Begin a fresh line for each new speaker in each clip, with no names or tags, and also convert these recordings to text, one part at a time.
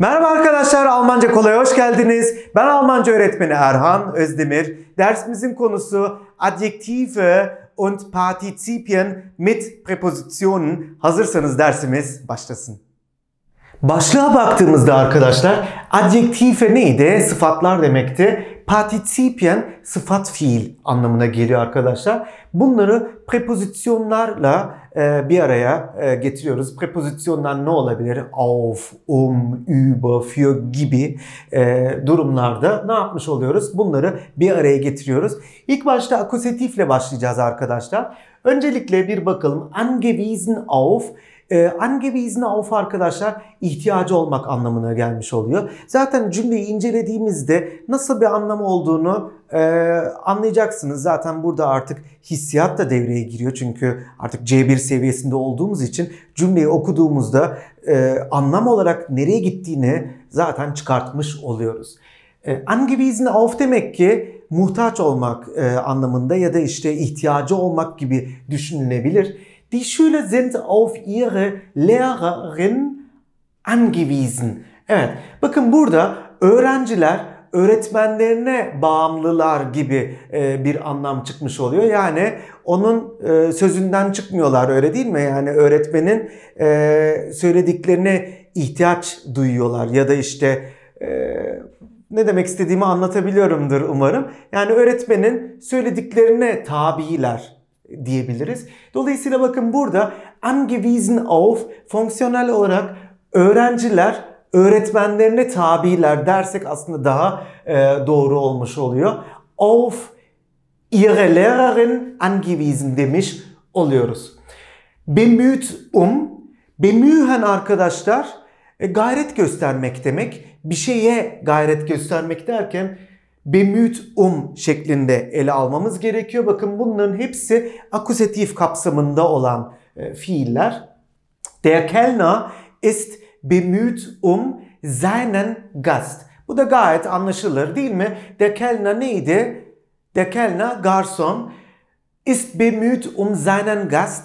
Merhaba arkadaşlar, Almanca Kolay'a hoş geldiniz. Ben Almanca öğretmeni Erhan Özdemir. Dersimizin konusu adjektive und Partizipien mit Präpositionen. Hazırsanız dersimiz başlasın. Başlığa baktığımızda arkadaşlar adjektife neydi? Sıfatlar demekti. Participien sıfat fiil anlamına geliyor arkadaşlar. Bunları prepozisyonlarla e, bir araya e, getiriyoruz. Prepozisyonlar ne olabilir? Auf, um, über, für gibi e, durumlarda ne yapmış oluyoruz? Bunları bir araya getiriyoruz. İlk başta akusatifle başlayacağız arkadaşlar. Öncelikle bir bakalım. Angewiesen auf e, ee, anne ve izni auf arkadaşlar ihtiyacı olmak anlamına gelmiş oluyor. Zaten cümleyi incelediğimizde nasıl bir anlamı olduğunu e, anlayacaksınız. Zaten burada artık hissiyat da devreye giriyor. Çünkü artık C1 seviyesinde olduğumuz için cümleyi okuduğumuzda e, anlam olarak nereye gittiğini zaten çıkartmış oluyoruz. E, angewiesen auf demek ki muhtaç olmak e, anlamında ya da işte ihtiyacı olmak gibi düşünülebilir. Die Schüler sind auf ihre Lehrerin angewiesen. Evet bakın burada öğrenciler öğretmenlerine bağımlılar gibi e, bir anlam çıkmış oluyor. Yani onun e, sözünden çıkmıyorlar öyle değil mi? Yani öğretmenin e, söylediklerine ihtiyaç duyuyorlar ya da işte ne demek istediğimi anlatabiliyorumdur umarım. Yani öğretmenin söylediklerine tabiler diyebiliriz. Dolayısıyla bakın burada angewiesen auf fonksiyonel olarak öğrenciler öğretmenlerine tabiler dersek aslında daha e, doğru olmuş oluyor. Auf ihre Lehrerin angewiesen demiş oluyoruz. Bemüht um, bemühen arkadaşlar e, gayret göstermek demek. Bir şeye gayret göstermek derken bemüt um şeklinde ele almamız gerekiyor. Bakın bunların hepsi akusatif kapsamında olan e, fiiller. Der Kellner ist bemüht um seinen Gast. Bu da gayet anlaşılır değil mi? Der Kellner neydi? Der Kellner garson ist bemüht um seinen Gast.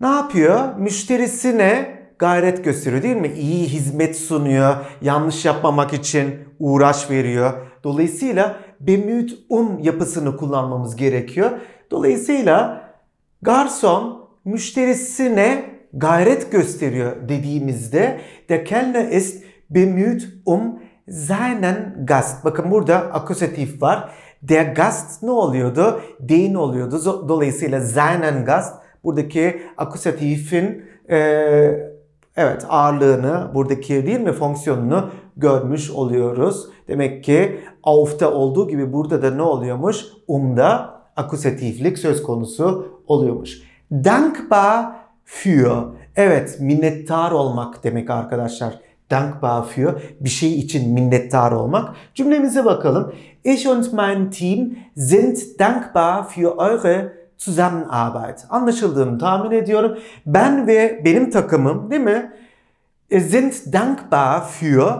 Ne yapıyor? Müşterisine gayret gösteriyor değil mi? İyi hizmet sunuyor. Yanlış yapmamak için uğraş veriyor Dolayısıyla bemüt um yapısını kullanmamız gerekiyor. Dolayısıyla garson müşterisine gayret gösteriyor dediğimizde de Kellner ist bemüht um seinen Gast. Bakın burada akusatif var. Der Gast ne oluyordu? Den oluyordu. Dolayısıyla seinen Gast buradaki akusatifin e, Evet ağırlığını buradaki değil mi fonksiyonunu görmüş oluyoruz. Demek ki auf'ta olduğu gibi burada da ne oluyormuş? Um'da akusatiflik söz konusu oluyormuş. Dankbar für. Evet minnettar olmak demek arkadaşlar. Dankbar für. Bir şey için minnettar olmak. Cümlemize bakalım. Ich und mein Team sind dankbar für eure Zusammenarbeit. Anlaşıldığını tahmin ediyorum. Ben ve benim takımım değil mi? Sind dankbar für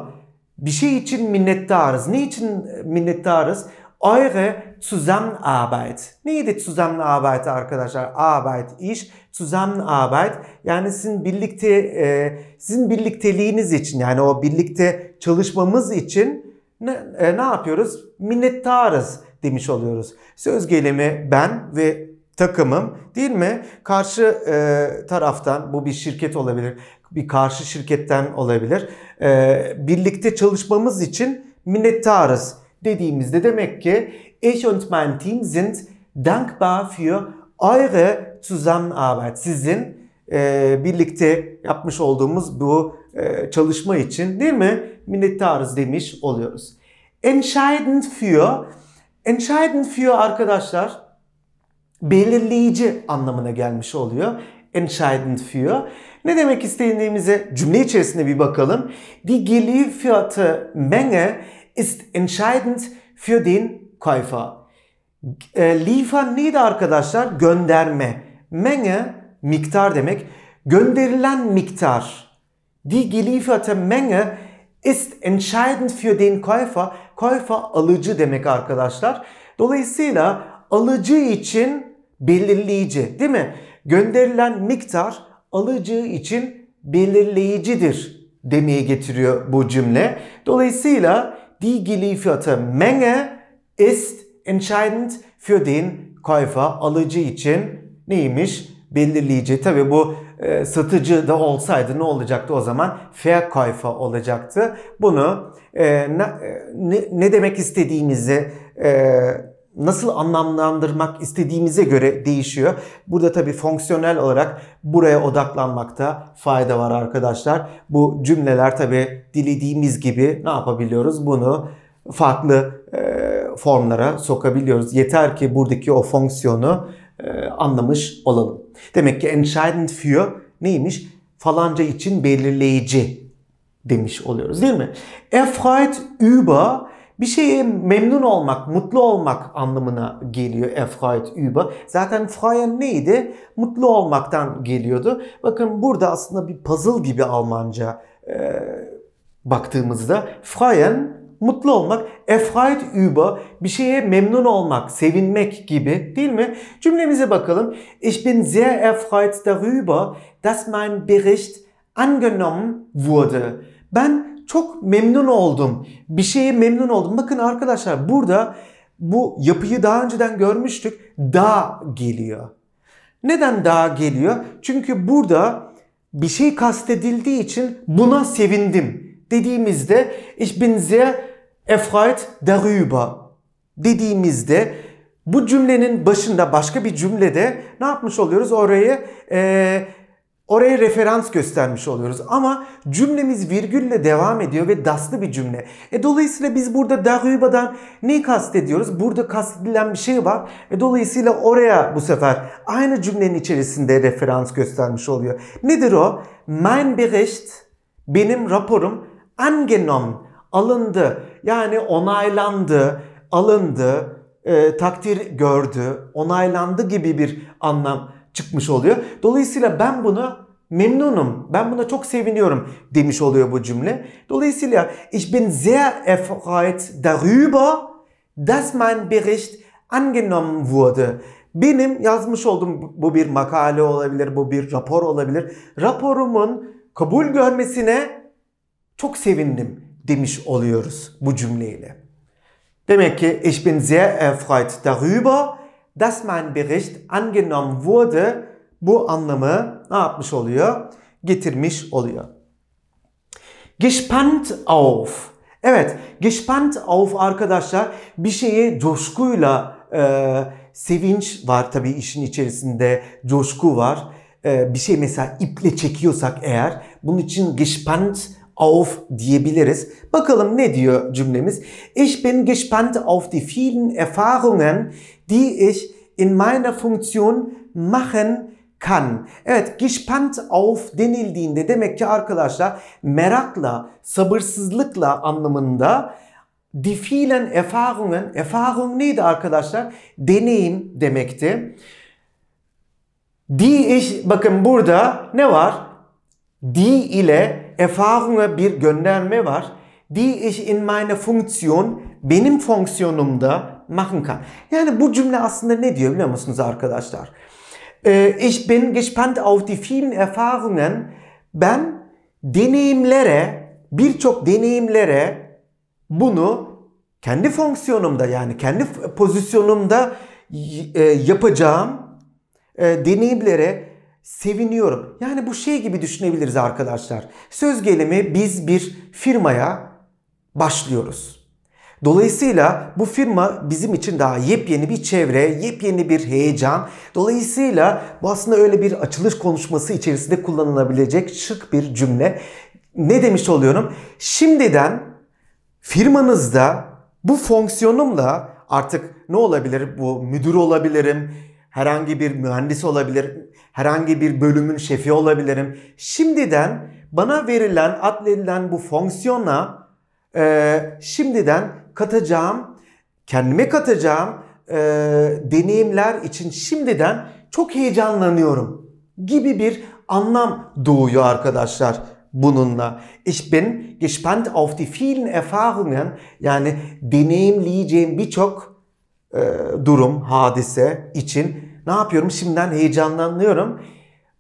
bir şey için minnettarız. Ne için e, minnettarız? Eure Zusammenarbeit. Neydi Zusammenarbeit arkadaşlar? Arbeit, iş. Zusammenarbeit yani sizin birlikte e, sizin birlikteliğiniz için yani o birlikte çalışmamız için ne, e, ne yapıyoruz? Minnettarız demiş oluyoruz. Söz gelimi ben ve takımım değil mi? Karşı e, taraftan bu bir şirket olabilir, bir karşı şirketten olabilir. E, birlikte çalışmamız için minnettarız dediğimizde demek ki ich und mein Team sind dankbar für eure Zusammenarbeit. Sizin e, birlikte yapmış olduğumuz bu e, çalışma için değil mi? Minnettarız demiş oluyoruz. Entscheidend für Entscheidend für arkadaşlar belirleyici anlamına gelmiş oluyor. Entscheidend für. Ne demek istediğimize cümle içerisinde bir bakalım. Die gelieferte Menge ist entscheidend für den Käufer. E, liefern neydi arkadaşlar? Gönderme. Menge miktar demek. Gönderilen miktar. Die gelieferte Menge ist entscheidend für den Käufer. Käufer alıcı demek arkadaşlar. Dolayısıyla alıcı için belirleyici değil mi? Gönderilen miktar alıcı için belirleyicidir demeye getiriyor bu cümle. Dolayısıyla die gelieferte Menge ist entscheidend für den Käufer alıcı için neymiş? Belirleyici. Tabi bu e, satıcı da olsaydı ne olacaktı o zaman? Verkäufer olacaktı. Bunu e, e, ne, ne demek istediğimizi e, nasıl anlamlandırmak istediğimize göre değişiyor. Burada tabii fonksiyonel olarak buraya odaklanmakta fayda var arkadaşlar. Bu cümleler tabii dilediğimiz gibi ne yapabiliyoruz? Bunu farklı e, formlara sokabiliyoruz. Yeter ki buradaki o fonksiyonu e, anlamış olalım. Demek ki entscheidend für neymiş? Falanca için belirleyici demiş oluyoruz değil mi? Erfreut über bir şeye memnun olmak, mutlu olmak anlamına geliyor Erfreut über. Zaten freuen neydi? Mutlu olmaktan geliyordu. Bakın burada aslında bir puzzle gibi Almanca e, baktığımızda freuen mutlu olmak, erfreut über bir şeye memnun olmak, sevinmek gibi değil mi? Cümlemize bakalım. Ich bin sehr erfreut darüber, dass mein Bericht angenommen wurde. Ben çok memnun oldum. Bir şeye memnun oldum. Bakın arkadaşlar burada bu yapıyı daha önceden görmüştük. Da geliyor. Neden da geliyor? Çünkü burada bir şey kastedildiği için buna sevindim dediğimizde ich bin sehr erfreut darüber dediğimizde bu cümlenin başında başka bir cümlede ne yapmış oluyoruz? Orayı e, Oraya referans göstermiş oluyoruz ama cümlemiz virgülle devam ediyor ve daslı bir cümle. E dolayısıyla biz burada darübadan neyi kastediyoruz? Burada kastedilen bir şey var. E dolayısıyla oraya bu sefer aynı cümlenin içerisinde referans göstermiş oluyor. Nedir o? Mein Bericht, benim raporum angenommen, alındı. Yani onaylandı, alındı, e, takdir gördü, onaylandı gibi bir anlam çıkmış oluyor. Dolayısıyla ben bunu memnunum, ben buna çok seviniyorum demiş oluyor bu cümle. Dolayısıyla ich bin sehr erfreut darüber, dass mein Bericht angenommen wurde. Benim yazmış olduğum bu bir makale olabilir, bu bir rapor olabilir. Raporumun kabul görmesine çok sevindim demiş oluyoruz bu cümleyle. Demek ki ich bin sehr erfreut darüber dass mein Bericht angenommen wurde bu anlamı ne yapmış oluyor? Getirmiş oluyor. Gespannt auf. Evet, gespannt auf arkadaşlar bir şeye coşkuyla e, sevinç var tabii işin içerisinde, coşku var. E, bir şey mesela iple çekiyorsak eğer bunun için gespannt auf diyebiliriz. Bakalım ne diyor cümlemiz? Ich bin gespannt auf die vielen Erfahrungen, die ich in meiner Funktion machen kann. Evet gespannt auf denildiğinde demek ki arkadaşlar merakla, sabırsızlıkla anlamında die vielen Erfahrungen, Erfahrung neydi arkadaşlar? Deneyim demekti. Die ich, bakın burada ne var? Die ile Erfahrung'a bir gönderme var. Die ich in meine Funktion, benim fonksiyonumda, machen kann. Yani bu cümle aslında ne diyor biliyor musunuz arkadaşlar? Ee, ich bin gespannt auf die vielen Erfahrungen. Ben deneyimlere, birçok deneyimlere bunu kendi fonksiyonumda yani kendi pozisyonumda e, yapacağım e, deneyimlere seviniyorum. Yani bu şey gibi düşünebiliriz arkadaşlar. Söz gelimi biz bir firmaya başlıyoruz. Dolayısıyla bu firma bizim için daha yepyeni bir çevre, yepyeni bir heyecan. Dolayısıyla bu aslında öyle bir açılış konuşması içerisinde kullanılabilecek şık bir cümle. Ne demiş oluyorum? Şimdiden firmanızda bu fonksiyonumla artık ne olabilir? Bu müdür olabilirim, herhangi bir mühendis olabilir, herhangi bir bölümün şefi olabilirim. Şimdiden bana verilen, atfedilen bu fonksiyona e, şimdiden katacağım, kendime katacağım e, deneyimler için şimdiden çok heyecanlanıyorum gibi bir anlam doğuyor arkadaşlar bununla. Ich bin gespannt auf die vielen Erfahrungen yani deneyimleyeceğim birçok e, durum, hadise için ne yapıyorum? Şimdiden heyecanlanıyorum.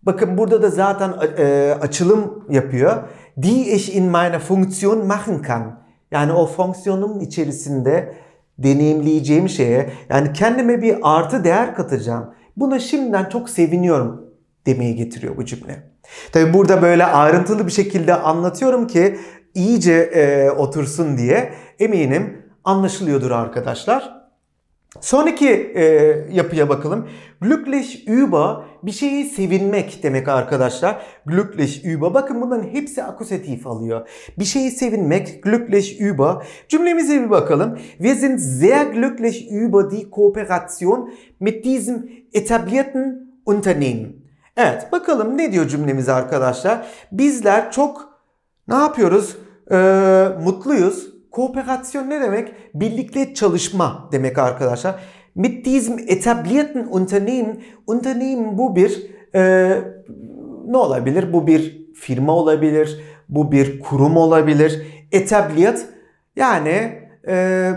Bakın burada da zaten e, açılım yapıyor. Die ich in meiner Funktion machen kann. Yani o fonksiyonun içerisinde deneyimleyeceğim şeye yani kendime bir artı değer katacağım. Buna şimdiden çok seviniyorum demeye getiriyor bu cümle. Tabi burada böyle ayrıntılı bir şekilde anlatıyorum ki iyice e, otursun diye eminim anlaşılıyordur arkadaşlar. Sonraki e, yapıya bakalım. Glücklich üba bir şeyi sevinmek demek arkadaşlar. Glücklich üba. Bakın bunların hepsi akusatif alıyor. Bir şeyi sevinmek. Glücklich üba. Cümlemize bir bakalım. Wir sind sehr glücklich über die Kooperation mit diesem etablierten Unternehmen. Evet bakalım ne diyor cümlemiz arkadaşlar. Bizler çok ne yapıyoruz? Ee, mutluyuz Kooperasyon ne demek? Birlikte çalışma demek arkadaşlar. Mit diesem etablierten Unternehmen, Unternehmen bu bir e, ne olabilir? Bu bir firma olabilir, bu bir kurum olabilir. Etabliert yani e,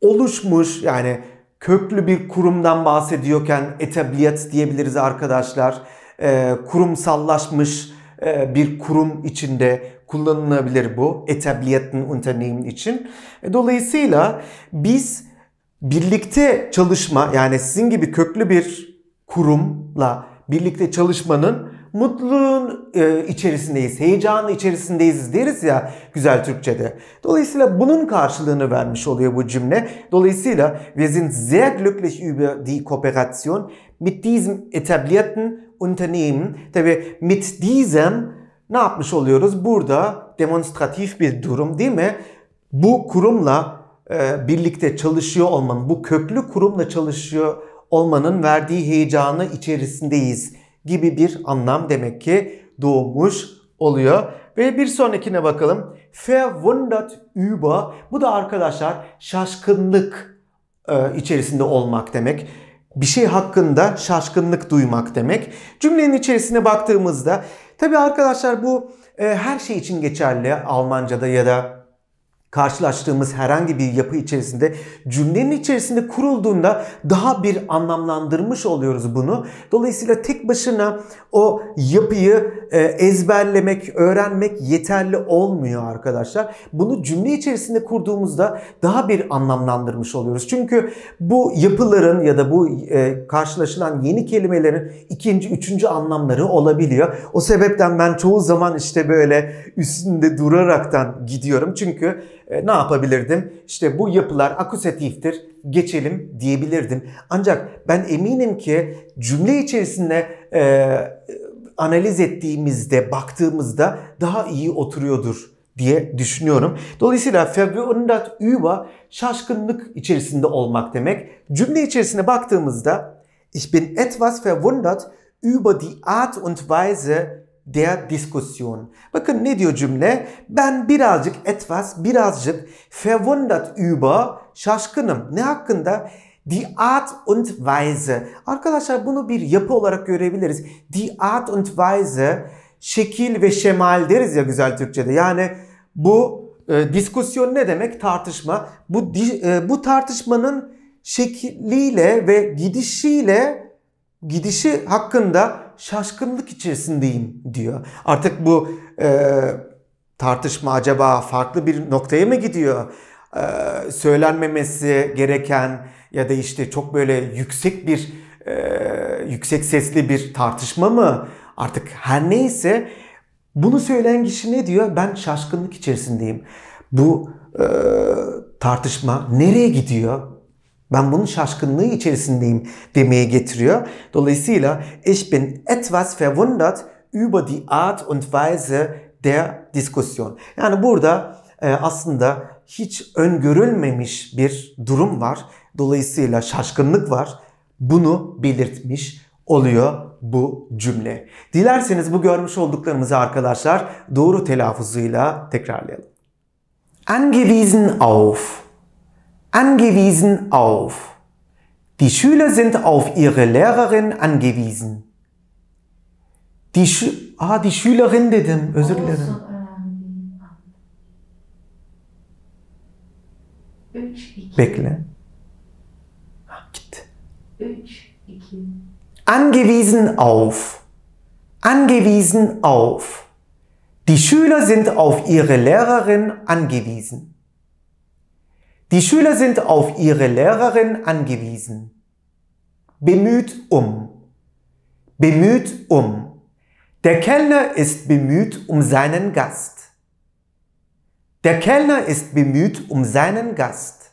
oluşmuş yani köklü bir kurumdan bahsediyorken etabliert diyebiliriz arkadaşlar. E, kurumsallaşmış ee, bir kurum içinde kullanılabilir bu. Etabliyatın Unternehmen için. E, dolayısıyla biz birlikte çalışma yani sizin gibi köklü bir kurumla birlikte çalışmanın mutluluğun e, içerisindeyiz, heyecanın içerisindeyiz deriz ya güzel Türkçe'de. Dolayısıyla bunun karşılığını vermiş oluyor bu cümle. Dolayısıyla wir sind sehr glücklich über die Kooperation mit diesem etablierten Unternehmen. Tabi mit diesem ne yapmış oluyoruz? Burada demonstratif bir durum değil mi? Bu kurumla e, birlikte çalışıyor olmanın, bu köklü kurumla çalışıyor olmanın verdiği heyecanı içerisindeyiz gibi bir anlam demek ki doğmuş oluyor. Ve bir sonrakine bakalım. Verwundert über. Bu da arkadaşlar şaşkınlık e, içerisinde olmak demek bir şey hakkında şaşkınlık duymak demek. Cümlenin içerisine baktığımızda tabii arkadaşlar bu e, her şey için geçerli Almanca'da ya da karşılaştığımız herhangi bir yapı içerisinde cümlenin içerisinde kurulduğunda daha bir anlamlandırmış oluyoruz bunu. Dolayısıyla tek başına o yapıyı e, ezberlemek, öğrenmek yeterli olmuyor arkadaşlar. Bunu cümle içerisinde kurduğumuzda daha bir anlamlandırmış oluyoruz. Çünkü bu yapıların ya da bu e, karşılaşılan yeni kelimelerin ikinci, üçüncü anlamları olabiliyor. O sebepten ben çoğu zaman işte böyle üstünde duraraktan gidiyorum. Çünkü e, ne yapabilirdim? İşte bu yapılar akusatiftir, geçelim diyebilirdim. Ancak ben eminim ki cümle içerisinde e, analiz ettiğimizde, baktığımızda daha iyi oturuyordur diye düşünüyorum. Dolayısıyla Verwundet über şaşkınlık içerisinde olmak demek. Cümle içerisine baktığımızda ich bin etwas verwundert über die Art und Weise der Diskussion. Bakın ne diyor cümle? Ben birazcık etwas, birazcık verwundert über, şaşkınım. Ne hakkında? Die Art und Weise. Arkadaşlar bunu bir yapı olarak görebiliriz. Die Art und Weise şekil ve şemal deriz ya güzel Türkçe'de. Yani bu e, diskusyon ne demek? Tartışma. Bu, e, bu tartışmanın şekliyle ve gidişiyle gidişi hakkında şaşkınlık içerisindeyim diyor. Artık bu e, tartışma acaba farklı bir noktaya mı gidiyor? E, söylenmemesi gereken ya da işte çok böyle yüksek bir e, yüksek sesli bir tartışma mı? Artık her neyse bunu söyleyen kişi ne diyor? Ben şaşkınlık içerisindeyim. Bu e, tartışma nereye gidiyor? Ben bunun şaşkınlığı içerisindeyim demeye getiriyor. Dolayısıyla ich bin etwas verwundert über die Art und Weise der Diskussion. Yani burada e, aslında hiç öngörülmemiş bir durum var. Dolayısıyla şaşkınlık var. Bunu belirtmiş oluyor bu cümle. Dilerseniz bu görmüş olduklarımızı arkadaşlar doğru telaffuzuyla tekrarlayalım. Angewiesen auf Angewiesen auf. Die Schüler sind auf ihre Lehrerin angewiesen. Die, Schü ah, die Schülerin dedim, özür dilerim. Bekle. Angewiesen auf. Angewiesen auf. Die Schüler sind auf ihre Lehrerin angewiesen. Die Schüler sind auf ihre Lehrerin angewiesen. Bemüht um. Bemüht um. Der Kellner ist bemüht um seinen Gast. Der Kellner ist bemüht um seinen Gast.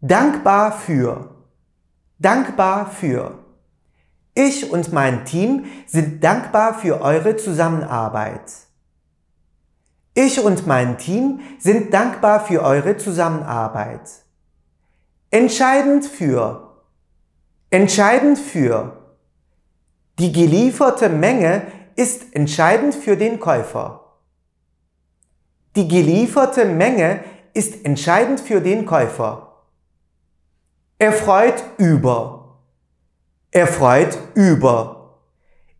Dankbar für. Dankbar für. Ich und mein Team sind dankbar für eure Zusammenarbeit. Ich und mein Team sind dankbar für eure Zusammenarbeit. Entscheidend für, entscheidend für. Die gelieferte Menge ist entscheidend für den Käufer. Die gelieferte Menge ist entscheidend für den Käufer. Erfreut über. Erfreut über.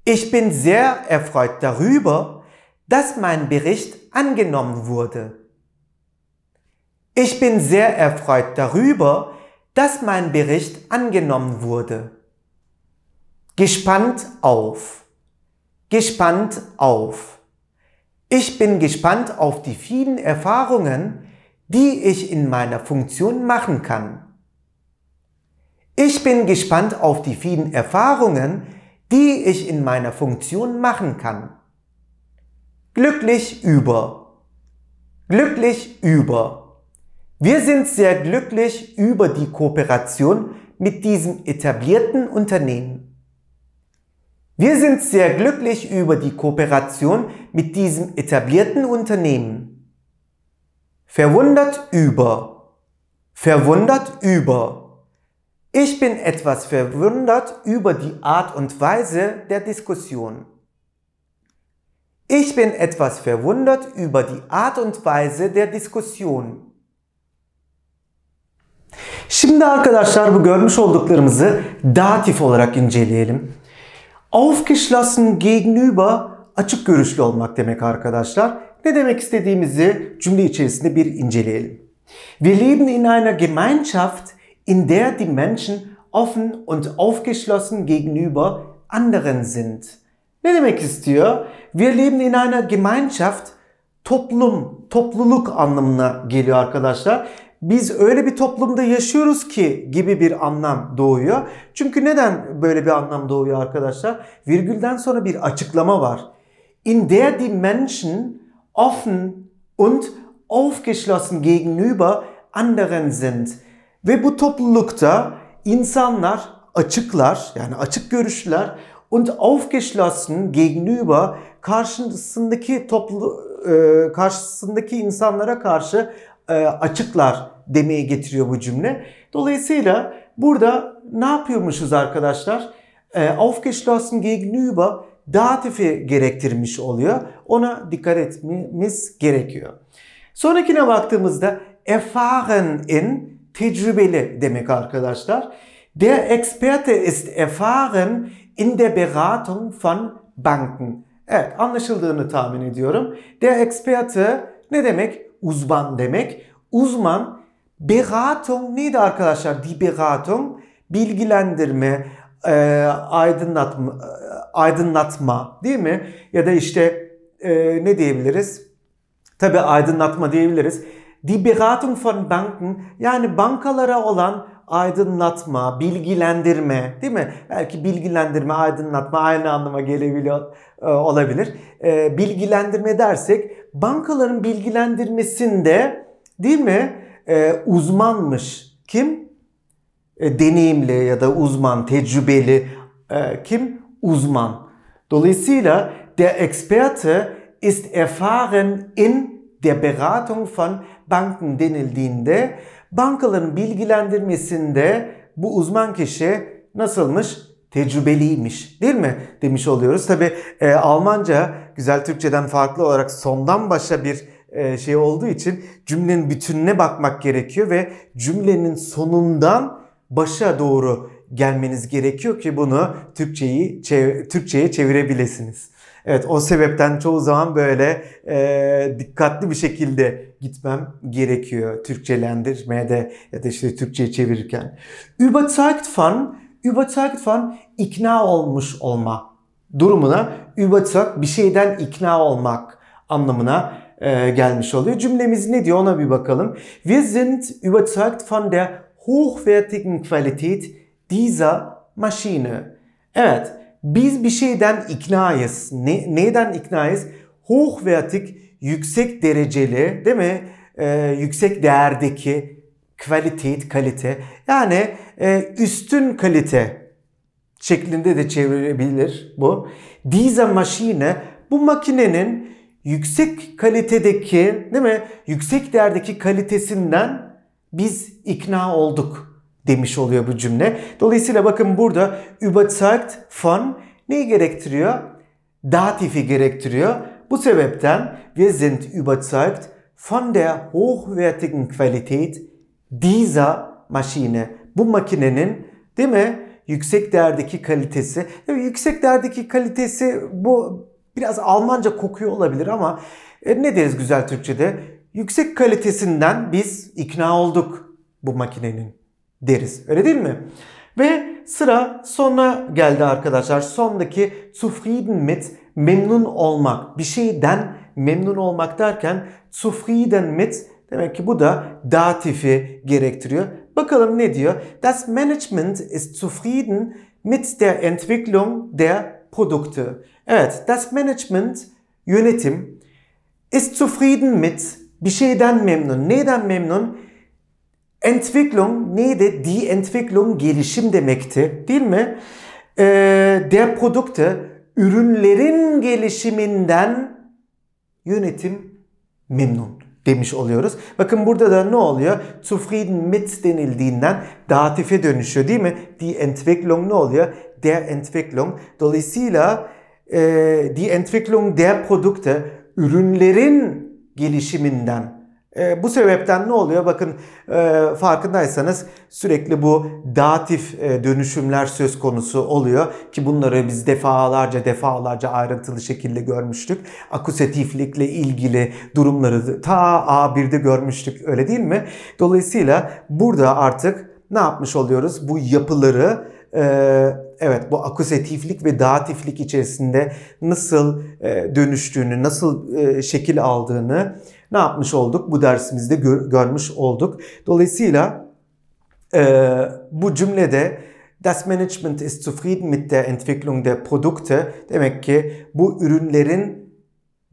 Ich bin sehr erfreut darüber, dass mein Bericht angenommen wurde. Ich bin sehr erfreut darüber, dass mein Bericht angenommen wurde. Gespannt auf. Gespannt auf. Ich bin gespannt auf die vielen Erfahrungen, die ich in meiner Funktion machen kann. Ich bin gespannt auf die vielen Erfahrungen, die ich in meiner Funktion machen kann glücklich über. Glücklich über. Wir sind sehr glücklich über die Kooperation mit diesem etablierten Unternehmen. Wir sind sehr glücklich über die Kooperation mit diesem etablierten Unternehmen. Verwundert über. Verwundert über. Ich bin etwas verwundert über die Art und Weise der Diskussion. Ich bin etwas verwundert über die Art und Weise der Diskussion. Şimdi arkadaşlar bu görmüş olduklarımızı datif olarak inceleyelim. Aufgeschlossen gegenüber açık görüşlü olmak demek arkadaşlar. Ne demek istediğimizi cümle içerisinde bir inceleyelim. Wir leben in einer Gemeinschaft, in der die Menschen offen und aufgeschlossen gegenüber anderen sind. Ne demek istiyor? Wir leben in einer Gemeinschaft toplum, topluluk anlamına geliyor arkadaşlar. Biz öyle bir toplumda yaşıyoruz ki gibi bir anlam doğuyor. Çünkü neden böyle bir anlam doğuyor arkadaşlar? Virgülden sonra bir açıklama var. In der die Menschen offen und aufgeschlossen gegenüber anderen sind. Ve bu toplulukta insanlar açıklar yani açık görüşler und aufgeschlossen gegenüber karşısındaki toplu e, karşısındaki insanlara karşı e, açıklar demeye getiriyor bu cümle. Dolayısıyla burada ne yapıyormuşuz arkadaşlar? E, aufgeschlossen gegenüber datifi gerektirmiş oluyor. Ona dikkat etmemiz gerekiyor. Sonrakine baktığımızda erfahren in tecrübeli demek arkadaşlar. Der Experte ist erfahren in der Beratung von Banken. Evet anlaşıldığını tahmin ediyorum. Der Experte ne demek? Uzman demek. Uzman Beratung neydi arkadaşlar? Die Beratung bilgilendirme, e, aydınlatma, e, aydınlatma değil mi? Ya da işte e, ne diyebiliriz? Tabi aydınlatma diyebiliriz. Die Beratung von Banken yani bankalara olan aydınlatma, bilgilendirme değil mi? Belki bilgilendirme, aydınlatma aynı anlama gelebiliyor e, olabilir. E, bilgilendirme dersek bankaların bilgilendirmesinde değil mi e, uzmanmış kim? Deneyimli ya da uzman, tecrübeli kim? Uzman. Dolayısıyla der Experte ist erfahren in der Beratung von Banken denildiğinde Bankaların bilgilendirmesinde bu uzman kişi nasılmış? Tecrübeliymiş değil mi? Demiş oluyoruz. Tabi e, Almanca güzel Türkçeden farklı olarak sondan başa bir e, şey olduğu için cümlenin bütününe bakmak gerekiyor ve cümlenin sonundan başa doğru gelmeniz gerekiyor ki bunu Türkçeyi çev- Türkçeye çevirebilirsiniz. Evet o sebepten çoğu zaman böyle e, dikkatli bir şekilde gitmem gerekiyor Türkçelendirmeye de ya da işte Türkçe'ye çevirirken. Überzeugt von, überzeugt von ikna olmuş olma durumuna überzeugt bir şeyden ikna olmak anlamına e, gelmiş oluyor. Cümlemiz ne diyor ona bir bakalım. Wir sind überzeugt von der hochwertigen Qualität dieser Maschine. Evet, biz bir şeyden iknayız. Ne, neyden iknayız? Hochwertig yüksek dereceli değil mi? Ee, yüksek değerdeki kvalitet, kalite yani e, üstün kalite şeklinde de çevirebilir bu. Diese Maschine bu makinenin yüksek kalitedeki değil mi? Yüksek değerdeki kalitesinden biz ikna olduk demiş oluyor bu cümle. Dolayısıyla bakın burada überzeugt von neyi gerektiriyor? Datifi gerektiriyor. Bu sebepten wir sind überzeugt von der hochwertigen Qualität dieser Maschine. Bu makinenin değil mi yüksek değerdeki kalitesi. E, yüksek değerdeki kalitesi bu biraz Almanca kokuyor olabilir ama e, ne deriz güzel Türkçe'de? Yüksek kalitesinden biz ikna olduk bu makinenin deriz. Öyle değil mi? Ve sıra sona geldi arkadaşlar. Sondaki zufrieden mit memnun olmak, bir şeyden memnun olmak derken zufrieden mit demek ki bu da datifi gerektiriyor. Bakalım ne diyor? Das Management ist zufrieden mit der Entwicklung der Produkte. Evet, das Management yönetim ist zufrieden mit bir şeyden memnun. Neyden memnun? Entwicklung neydi? Die Entwicklung gelişim demekti değil mi? Ee, der Produkte ürünlerin gelişiminden yönetim memnun demiş oluyoruz. Bakın burada da ne oluyor? Zufrieden mit denildiğinden datife dönüşüyor değil mi? Die Entwicklung ne oluyor? Der Entwicklung. Dolayısıyla e, die Entwicklung der Produkte ürünlerin gelişiminden e, bu sebepten ne oluyor? Bakın e, farkındaysanız sürekli bu datif e, dönüşümler söz konusu oluyor ki bunları biz defalarca defalarca ayrıntılı şekilde görmüştük. Akusatiflikle ilgili durumları ta A1'de görmüştük öyle değil mi? Dolayısıyla burada artık ne yapmış oluyoruz? Bu yapıları e, evet bu akusatiflik ve datiflik içerisinde nasıl e, dönüştüğünü, nasıl e, şekil aldığını ne yapmış olduk? Bu dersimizde gör, görmüş olduk. Dolayısıyla e, bu cümlede Das Management ist zufrieden mit der Entwicklung der Produkte. Demek ki bu ürünlerin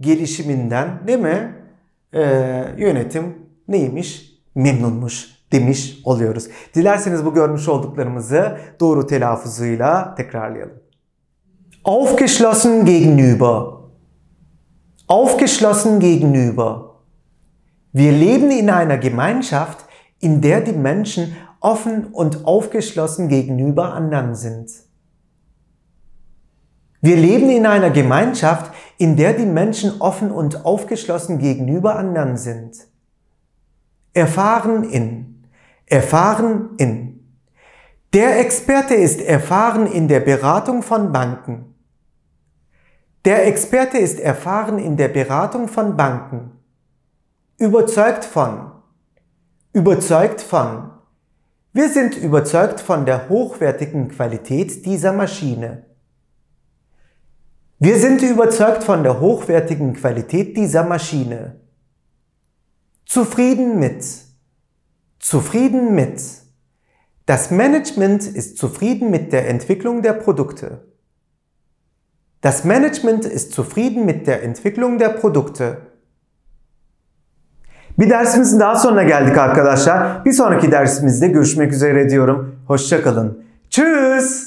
gelişiminden değil mi? E, yönetim neymiş? Memnunmuş demiş oluyoruz. Dilerseniz bu görmüş olduklarımızı doğru telaffuzuyla tekrarlayalım. Aufgeschlossen gegenüber. Aufgeschlossen gegenüber. Wir leben in einer Gemeinschaft, in der die Menschen offen und aufgeschlossen gegenüber anderen sind. Wir leben in einer Gemeinschaft, in der die Menschen offen und aufgeschlossen gegenüber anderen sind. Erfahren in. Erfahren in. Der Experte ist erfahren in der Beratung von Banken. Der Experte ist erfahren in der Beratung von Banken. Überzeugt von. Überzeugt von. Wir sind überzeugt von der hochwertigen Qualität dieser Maschine. Wir sind überzeugt von der hochwertigen Qualität dieser Maschine. Zufrieden mit. Zufrieden mit. Das Management ist zufrieden mit der Entwicklung der Produkte. Das Management ist zufrieden mit der Entwicklung der Produkte. Bir dersimizin daha sonuna geldik arkadaşlar. Bir sonraki dersimizde görüşmek üzere diyorum. Hoşçakalın. Tschüss.